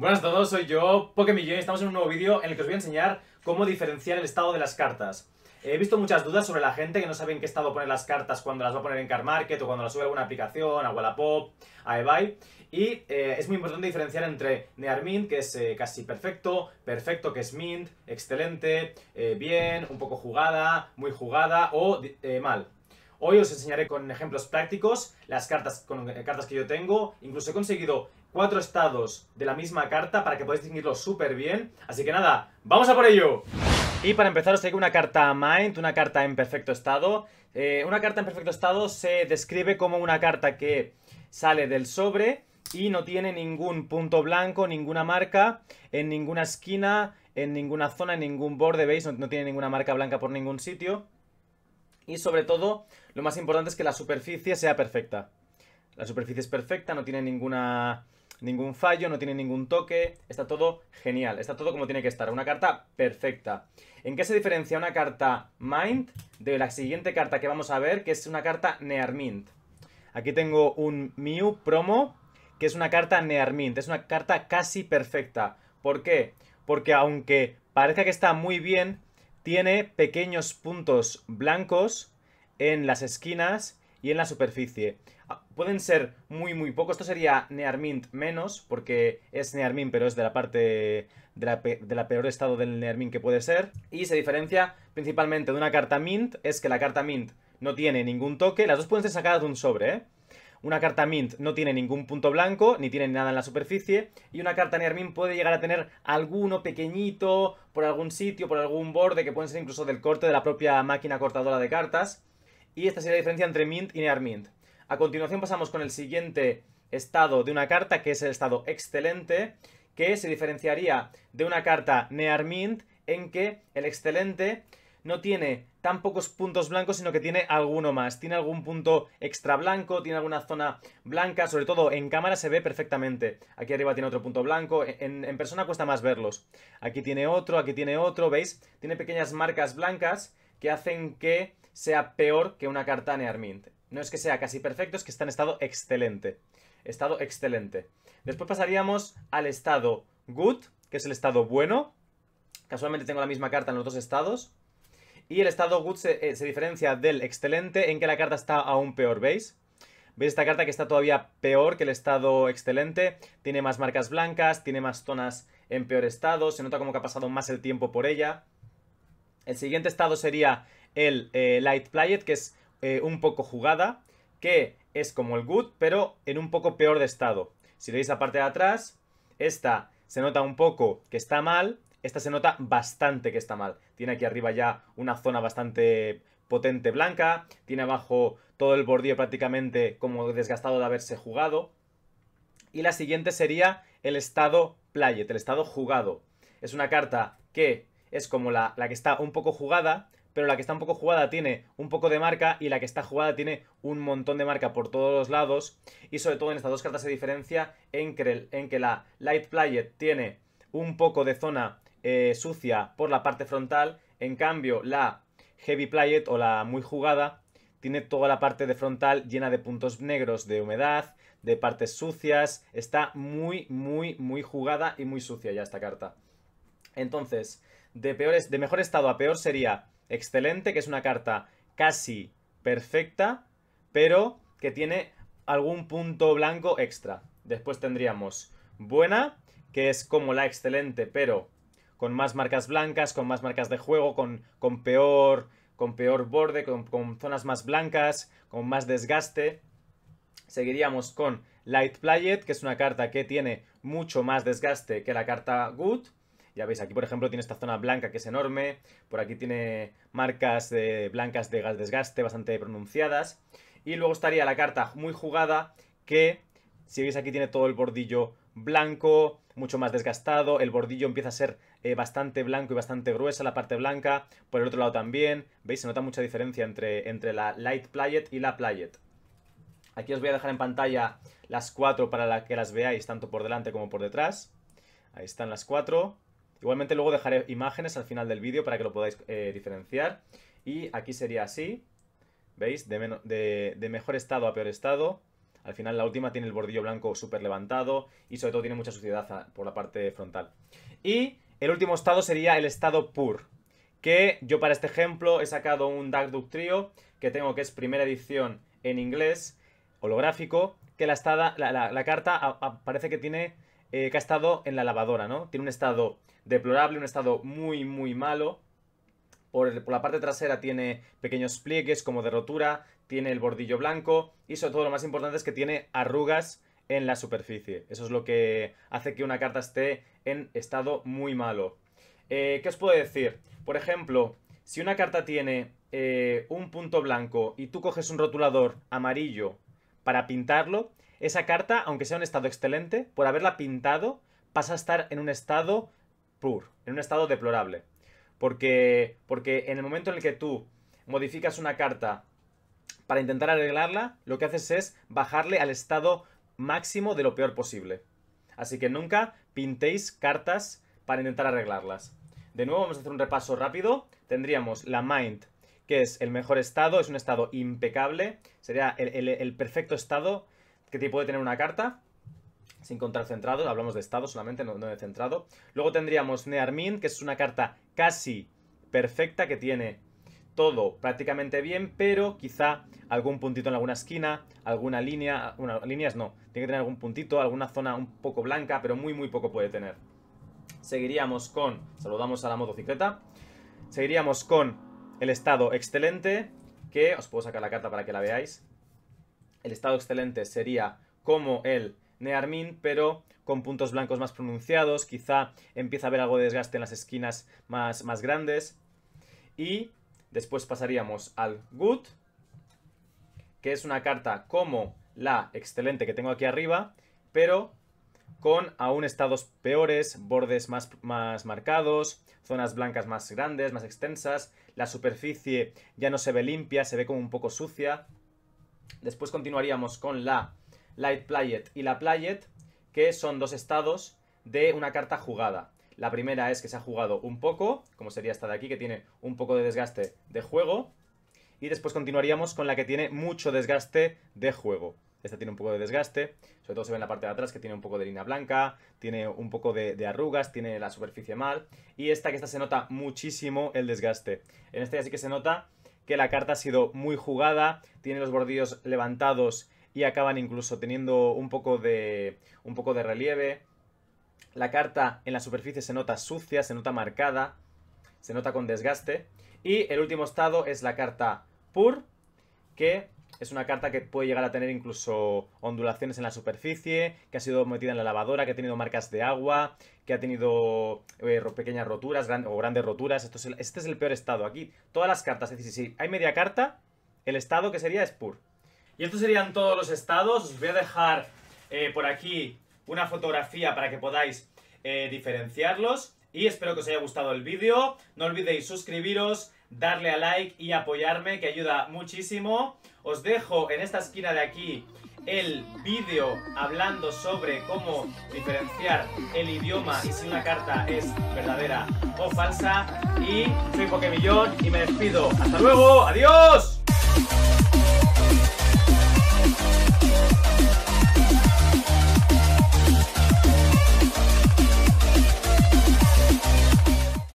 Buenas a todos, soy yo, Pokémon y estamos en un nuevo vídeo en el que os voy a enseñar cómo diferenciar el estado de las cartas. He visto muchas dudas sobre la gente que no sabe en qué estado poner las cartas cuando las va a poner en Car Market o cuando las sube a alguna aplicación, a Wallapop, a eBay. Y eh, es muy importante diferenciar entre Near Mint, que es eh, casi perfecto, perfecto, que es Mint, excelente, eh, bien, un poco jugada, muy jugada o mal. Hoy os enseñaré con ejemplos prácticos las cartas, con, cartas que yo tengo. Incluso he conseguido cuatro estados de la misma carta para que podáis distinguirlo súper bien. Así que nada, ¡vamos a por ello! Y para empezar os traigo una carta Mind, una carta en perfecto estado. Eh, una carta en perfecto estado se describe como una carta que sale del sobre y no tiene ningún punto blanco, ninguna marca, en ninguna esquina, en ninguna zona, en ningún borde, ¿veis? no tiene ninguna marca blanca por ningún sitio. Y sobre todo, lo más importante es que la superficie sea perfecta. La superficie es perfecta, no tiene ninguna ningún fallo, no tiene ningún toque, está todo genial, está todo como tiene que estar, una carta perfecta. ¿En qué se diferencia una carta Mind de la siguiente carta que vamos a ver, que es una carta Nearmint? Aquí tengo un Mew promo, que es una carta Nearmint, es una carta casi perfecta. ¿Por qué? Porque aunque parezca que está muy bien, tiene pequeños puntos blancos en las esquinas y en la superficie. Ah, pueden ser muy, muy poco. Esto sería Nearmint menos, porque es Nearmint, pero es de la parte de la, peor estado del Nearmint que puede ser. Y se diferencia principalmente de una carta Mint, es que la carta Mint no tiene ningún toque. Las dos pueden ser sacadas de un sobre, ¿eh? Una carta Mint no tiene ningún punto blanco, ni tiene nada en la superficie, y una carta Nearmint puede llegar a tener alguno pequeñito por algún sitio, por algún borde, que pueden ser incluso del corte de la propia máquina cortadora de cartas. Y esta sería la diferencia entre mint y near mint. A continuación pasamos con el siguiente estado de una carta, que es el estado excelente, que se diferenciaría de una carta near mint en que el excelente no tiene tan pocos puntos blancos, sino que tiene alguno más. Tiene algún punto extra blanco, tiene alguna zona blanca, sobre todo en cámara se ve perfectamente. Aquí arriba tiene otro punto blanco, en, en, persona cuesta más verlos. Aquí tiene otro, aquí tiene otro, ¿veis? Tiene pequeñas marcas blancas que hacen que sea peor que una carta Nearmint. No es que sea casi perfecto, es que está en estado excelente. Estado excelente. Después pasaríamos al estado good, que es el estado bueno. Casualmente tengo la misma carta en los dos estados. Y el estado good se, eh, se diferencia del excelente en que la carta está aún peor, ¿veis? ¿Veis esta carta que está todavía peor que el estado excelente? Tiene más marcas blancas, tiene más zonas en peor estado, se nota como que ha pasado más el tiempo por ella. El siguiente estado sería el eh, Light Playet, que es eh, un poco jugada, que es como el Good, pero en un poco peor de estado. Si veis la parte de atrás, esta se nota un poco que está mal, esta se nota bastante que está mal. Tiene aquí arriba ya una zona bastante potente blanca, tiene abajo todo el bordillo prácticamente como desgastado de haberse jugado. Y la siguiente sería el estado playet, el estado jugado. Es una carta que es como la, la que está un poco jugada, pero la que está un poco jugada tiene un poco de marca y la que está jugada tiene un montón de marca por todos los lados. Y sobre todo en estas dos cartas se diferencia en que, en que la Light Player tiene un poco de zona eh, sucia por la parte frontal, en cambio la Heavy Player o la muy jugada tiene toda la parte de frontal llena de puntos negros de humedad, de partes sucias, está muy, muy, muy jugada y muy sucia ya esta carta. Entonces, de, peores, de mejor estado a peor sería excelente, que es una carta casi perfecta, pero que tiene algún punto blanco extra. Después tendríamos buena, que es como la excelente, pero con más marcas blancas, con más marcas de juego, con, peor con peor borde, con, con, zonas más blancas, con más desgaste. Seguiríamos con Light Playet, que es una carta que tiene mucho más desgaste que la carta Good, ya veis, aquí por ejemplo tiene esta zona blanca que es enorme, por aquí tiene marcas blancas de gas desgaste bastante pronunciadas. Y luego estaría la carta muy jugada que, si veis aquí tiene todo el bordillo blanco, mucho más desgastado, el bordillo empieza a ser eh, bastante blanco y bastante gruesa, la parte blanca, por el otro lado también, veis, se nota mucha diferencia entre, entre la Light Playet y la Playet. Aquí os voy a dejar en pantalla las cuatro para que las veáis, tanto por delante como por detrás. Ahí están las cuatro. Igualmente luego dejaré imágenes al final del vídeo para que lo podáis eh, diferenciar. Y aquí sería así, ¿veis? De, mejor estado a peor estado. Al final la última tiene el bordillo blanco súper levantado y sobre todo tiene mucha suciedad por la parte frontal. Y el último estado sería el estado pur, que yo para este ejemplo he sacado un Dark Duck Trio que tengo que es primera edición en inglés, holográfico, que la, la, carta parece que tiene eh, que ha estado en la lavadora, ¿no? Tiene un estado deplorable, un estado muy, muy malo. Por, la parte trasera tiene pequeños pliegues como de rotura, tiene el bordillo blanco y sobre todo lo más importante es que tiene arrugas en la superficie. Eso es lo que hace que una carta esté en estado muy malo. Eh, ¿Qué os puedo decir? Por ejemplo, si una carta tiene eh, un punto blanco y tú coges un rotulador amarillo para pintarlo, esa carta, aunque sea un estado excelente, por haberla pintado, pasa a estar en un estado pur, en un estado deplorable. Porque, porque en el momento en el que tú modificas una carta para intentar arreglarla, lo que haces es bajarle al estado máximo de lo peor posible. Así que nunca pintéis cartas para intentar arreglarlas. De nuevo, vamos a hacer un repaso rápido. Tendríamos la Mind, que es el mejor estado, es un estado impecable, sería el, el perfecto estado ¿Qué tipo puede tener una carta. Sin contar centrado, hablamos de estado solamente, no, de centrado. Luego tendríamos Nearmin, que es una carta casi perfecta, que tiene todo prácticamente bien, pero quizá algún puntito en alguna esquina, alguna línea, líneas no, tiene que tener algún puntito, alguna zona un poco blanca, pero muy muy poco puede tener. Seguiríamos con, saludamos a la motocicleta, seguiríamos con el estado excelente, que os puedo sacar la carta para que la veáis, el estado excelente sería como el Nearmin, pero con puntos blancos más pronunciados. Quizá empieza a haber algo de desgaste en las esquinas más, grandes. Y después pasaríamos al Good, que es una carta como la excelente que tengo aquí arriba, pero con aún estados peores, bordes más, más, marcados, zonas blancas más grandes, más extensas, la superficie ya no se ve limpia, se ve como un poco sucia. Después continuaríamos con la Light Playet y la Playet, que son dos estados de una carta jugada. La primera es que se ha jugado un poco, como sería esta de aquí, que tiene un poco de desgaste de juego. Y después continuaríamos con la que tiene mucho desgaste de juego. Esta tiene un poco de desgaste, sobre todo se ve en la parte de atrás que tiene un poco de línea blanca, tiene un poco de, arrugas, tiene la superficie mal. Y esta que esta se nota muchísimo el desgaste. En esta ya sí que se nota que la carta ha sido muy jugada, tiene los bordillos levantados y acaban incluso teniendo un poco de, un poco de relieve. La carta en la superficie se nota sucia, se nota marcada, se nota con desgaste. Y el último estado es la carta Pur, que es una carta que puede llegar a tener incluso ondulaciones en la superficie, que ha sido metida en la lavadora, que ha tenido marcas de agua, que ha tenido eh, pequeñas roturas o grandes roturas. Esto es este es el peor estado. Aquí todas las cartas, es decir, si hay media carta, el estado que sería es pur. Y estos serían todos los estados. Os voy a dejar eh, por aquí una fotografía para que podáis eh, diferenciarlos. Y espero que os haya gustado el vídeo. No olvidéis suscribiros darle a like y apoyarme, que ayuda muchísimo. Os dejo en esta esquina de aquí el vídeo hablando sobre cómo diferenciar el idioma y si una carta es verdadera o falsa. Y soy Pokémillón y me despido. ¡Hasta luego! ¡Adiós!